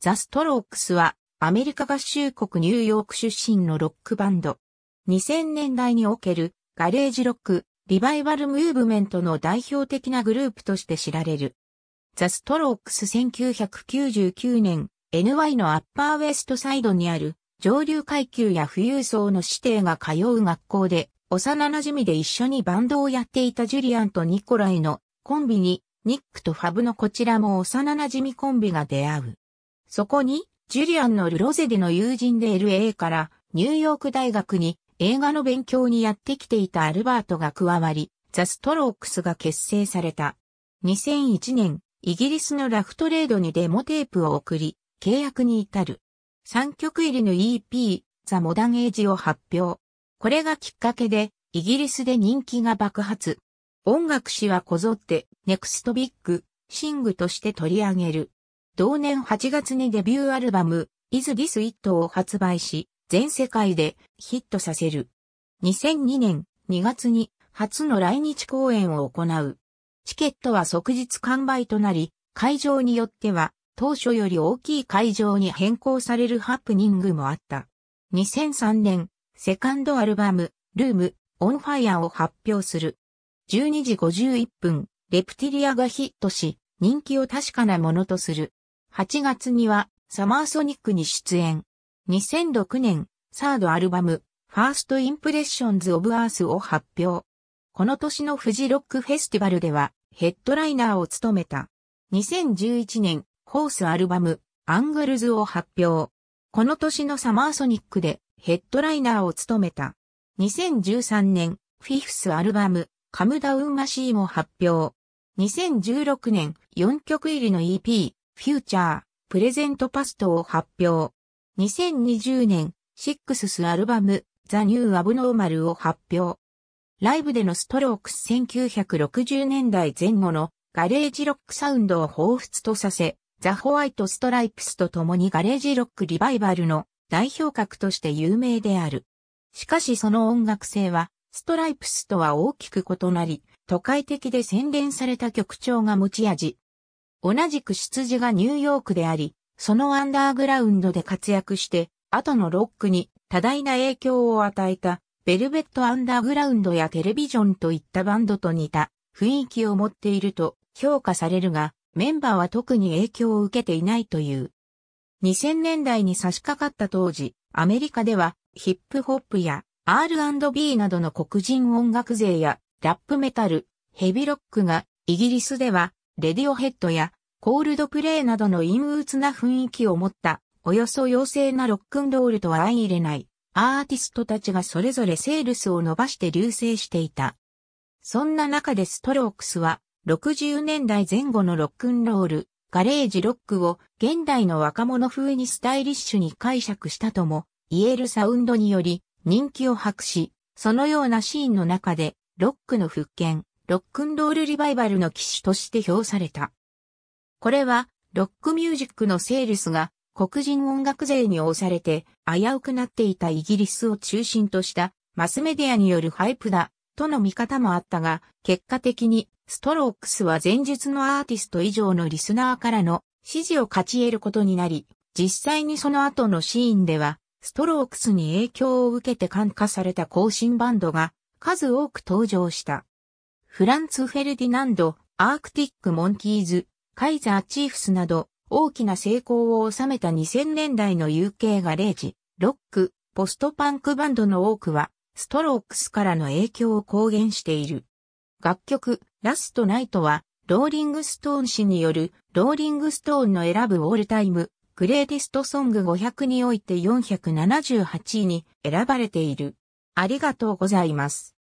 ザ・ストロークスはアメリカ合衆国ニューヨーク出身のロックバンド。2000年代におけるガレージロック、リバイバルムーブメントの代表的なグループとして知られる。ザ・ストロークス1999年 NY のアッパーウェストサイドにある上流階級や富裕層の指弟が通う学校で幼馴染で一緒にバンドをやっていたジュリアンとニコライのコンビにニックとファブのこちらも幼馴染コンビが出会う。そこに、ジュリアンのルロゼでの友人で LA からニューヨーク大学に映画の勉強にやってきていたアルバートが加わり、ザ・ストロークスが結成された。2001年、イギリスのラフトレードにデモテープを送り、契約に至る。3曲入りの EP、ザ・モダン・エイジを発表。これがきっかけで、イギリスで人気が爆発。音楽誌はこぞって、ネクストビッグ、シングとして取り上げる。同年8月にデビューアルバム、Is This It を発売し、全世界でヒットさせる。2002年2月に初の来日公演を行う。チケットは即日完売となり、会場によっては当初より大きい会場に変更されるハプニングもあった。2003年、セカンドアルバム、ルーム、オンファイアを発表する。12時51分、レプティリアがヒットし、人気を確かなものとする。8月にはサマーソニックに出演。2006年、サードアルバム、ファーストインプレッションズ・オブ・アースを発表。この年のフジロックフェスティバルではヘッドライナーを務めた。2011年、ホースアルバム、アングルズを発表。この年のサマーソニックでヘッドライナーを務めた。2013年、フィフスアルバム、カムダウンマシーも発表。2016年、4曲入りの EP、フューチャー、プレゼントパストを発表。2020年、シックススアルバム、ザ・ニュー・アブノーマルを発表。ライブでのストロークス1960年代前後のガレージロックサウンドを彷彿とさせ、ザ・ホワイト・ストライプスと共にガレージロックリバイバルの代表格として有名である。しかしその音楽性は、ストライプスとは大きく異なり、都会的で洗練された曲調が持ち味、同じく出自がニューヨークであり、そのアンダーグラウンドで活躍して、後のロックに多大な影響を与えた、ベルベットアンダーグラウンドやテレビジョンといったバンドと似た雰囲気を持っていると評価されるが、メンバーは特に影響を受けていないという。2000年代に差し掛かった当時、アメリカではヒップホップや R&B などの黒人音楽勢やラップメタル、ヘビロックがイギリスではレディオヘッドやコールドプレイなどの陰鬱な雰囲気を持った、およそ妖精なロックンロールとは相入れないアーティストたちがそれぞれセールスを伸ばして流星していた。そんな中でストロークスは60年代前後のロックンロール、ガレージロックを現代の若者風にスタイリッシュに解釈したとも言えるサウンドにより人気を博し、そのようなシーンの中でロックの復権、ロックンロールリバイバルの機種として評された。これは、ロックミュージックのセールスが黒人音楽税に押されて危うくなっていたイギリスを中心としたマスメディアによるハイプだとの見方もあったが、結果的にストロークスは前述のアーティスト以上のリスナーからの支持を勝ち得ることになり、実際にその後のシーンでは、ストロークスに影響を受けて感化された更新バンドが数多く登場した。フランツ・フェルディナンド、アークティック・モンキーズ、カイザー・チーフスなど、大きな成功を収めた2000年代の UK ガレージ、ロック、ポストパンクバンドの多くは、ストロークスからの影響を公言している。楽曲、ラストナイトは、ローリングストーン氏による、ローリングストーンの選ぶオールタイム、グレーティストソング500において478位に選ばれている。ありがとうございます。